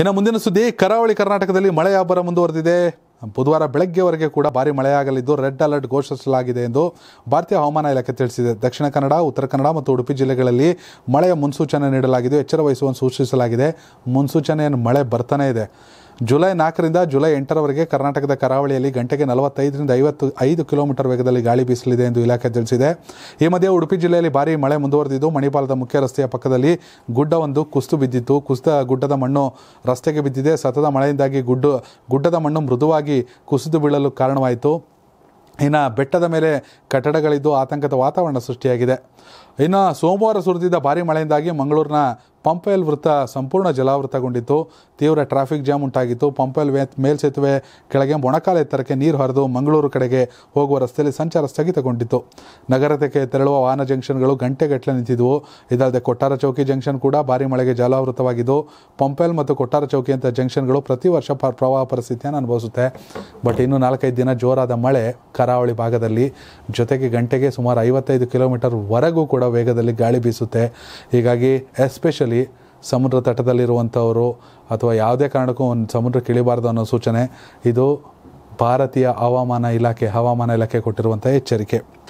ಇನ್ನು ಮುಂದಿನ ಸುದ್ದಿ ಕರಾವಳಿ ಕರ್ನಾಟಕದಲ್ಲಿ ಮಳೆ ಅಬ್ಬರ ಮುಂದುವರೆದಿದೆ ಬುಧವಾರ ಬೆಳಗ್ಗೆವರೆಗೆ ಕೂಡ ಭಾರಿ ಮಳೆಯಾಗಲಿದ್ದು ರೆಡ್ ಅಲರ್ಟ್ ಘೋಷಿಸಲಾಗಿದೆ ಎಂದು ಭಾರತೀಯ ಹವಾಮಾನ ಇಲಾಖೆ ತಿಳಿಸಿದೆ ದಕ್ಷಿಣ ಕನ್ನಡ ಉತ್ತರ ಕನ್ನಡ ಮತ್ತು ಉಡುಪಿ ಜಿಲ್ಲೆಗಳಲ್ಲಿ ಮಳೆಯ ಮುನ್ಸೂಚನೆ ನೀಡಲಾಗಿದ್ದು ಎಚ್ಚರ ವಹಿಸುವಂತೆ ಸೂಚಿಸಲಾಗಿದೆ ಮುನ್ಸೂಚನೆಯನ್ನು ಮಳೆ ಬರ್ತಾನೆ ಇದೆ ಜುಲೈ ನಾಲ್ಕರಿಂದ ಜುಲೈ ಎಂಟರವರೆಗೆ ಕರ್ನಾಟಕದ ಕರಾವಳಿಯಲ್ಲಿ ಗಂಟೆಗೆ ನಲವತ್ತೈದರಿಂದ ಐವತ್ತು ಐದು ಕಿಲೋಮೀಟರ್ ವೇಗದಲ್ಲಿ ಗಾಳಿ ಬೀಸಲಿದೆ ಎಂದು ಇಲಾಖೆ ತಿಳಿಸಿದೆ ಈ ಮಧ್ಯೆ ಉಡುಪಿ ಜಿಲ್ಲೆಯಲ್ಲಿ ಭಾರೀ ಮಳೆ ಮುಂದುವರೆದಿದ್ದು ಮಣಿಪಾಲದ ಮುಖ್ಯ ರಸ್ತೆಯ ಪಕ್ಕದಲ್ಲಿ ಗುಡ್ಡವೊಂದು ಕುಸ್ತು ಬಿದ್ದಿತ್ತು ಕುಸಿದ ಗುಡ್ಡದ ಮಣ್ಣು ರಸ್ತೆಗೆ ಬಿದ್ದಿದೆ ಸತತ ಮಳೆಯಿಂದಾಗಿ ಗುಡ್ಡು ಗುಡ್ಡದ ಮಣ್ಣು ಮೃದುವಾಗಿ ಕುಸಿದು ಬೀಳಲು ಕಾರಣವಾಯಿತು ಇನ್ನು ಬೆಟ್ಟದ ಮೇಲೆ ಕಟ್ಟಡಗಳಿದ್ದು ಆತಂಕದ ವಾತಾವರಣ ಸೃಷ್ಟಿಯಾಗಿದೆ ಇನ್ನು ಸೋಮವಾರ ಸುರಿದಿದ್ದ ಭಾರೀ ಮಳೆಯಿಂದಾಗಿ ಮಂಗಳೂರಿನ ಪಂಪೆಲ್ ವೃತ್ತ ಸಂಪೂರ್ಣ ಜಲಾವೃತಗೊಂಡಿತ್ತು ತೀವ್ರ ಟ್ರಾಫಿಕ್ ಜಾಮ್ ಉಂಟಾಗಿತ್ತು ಪಂಪೆಲ್ ಮೇಲ್ಸೇತುವೆ ಕೆಳಗೆ ಮೊಣಕಾಲ ಎತ್ತರಕ್ಕೆ ನೀರು ಹರಿದು ಮಂಗಳೂರು ಕಡೆಗೆ ಹೋಗುವ ರಸ್ತೆಯಲ್ಲಿ ಸಂಚಾರ ಸ್ಥಗಿತಗೊಂಡಿತ್ತು ನಗರತೆಗೆ ತೆರಳುವ ವಾಹನ ಜಂಕ್ಷನ್ಗಳು ಗಂಟೆಗಟ್ಟಲೆ ನಿಂತಿದ್ದವು ಇದಲ್ಲದೆ ಕೊಟ್ಟಾರ ಚೌಕಿ ಜಂಕ್ಷನ್ ಕೂಡ ಭಾರಿ ಮಳೆಗೆ ಜಲಾವೃತವಾಗಿದ್ದು ಪಂಪೆಲ್ ಮತ್ತು ಕೊಟ್ಟಾರ ಚೌಕಿ ಅಂತ ಜಂಕ್ಷನ್ಗಳು ಪ್ರತಿ ವರ್ಷ ಪ್ರವಾಹ ಪರಿಸ್ಥಿತಿಯನ್ನು ಅನುಭವಿಸುತ್ತೆ ಬಟ್ ಇನ್ನು ನಾಲ್ಕೈದು ದಿನ ಜೋರಾದ ಮಳೆ ಕರಾವಳಿ ಭಾಗದಲ್ಲಿ ಜೊತೆಗೆ ಗಂಟೆಗೆ ಸುಮಾರು ಐವತ್ತೈದು ಕಿಲೋಮೀಟರ್ ವರೆಗೂ ಕೂಡ ವೇಗದಲ್ಲಿ ಗಾಳಿ ಬೀಸುತ್ತೆ ಹೀಗಾಗಿ ಎಸ್ಪೆಷಲಿ ಆಗಲಿ ಸಮುದ್ರ ತಟದಲ್ಲಿರುವಂಥವರು ಅಥವಾ ಯಾವುದೇ ಕಾರಣಕ್ಕೂ ಒಂದು ಸಮುದ್ರ ಕಿಳಿಬಾರ್ದು ಅನ್ನೋ ಸೂಚನೆ ಇದು ಭಾರತೀಯ ಹವಾಮಾನ ಇಲಾಖೆ ಹವಾಮಾನ ಇಲಾಖೆ ಕೊಟ್ಟಿರುವಂಥ ಎಚ್ಚರಿಕೆ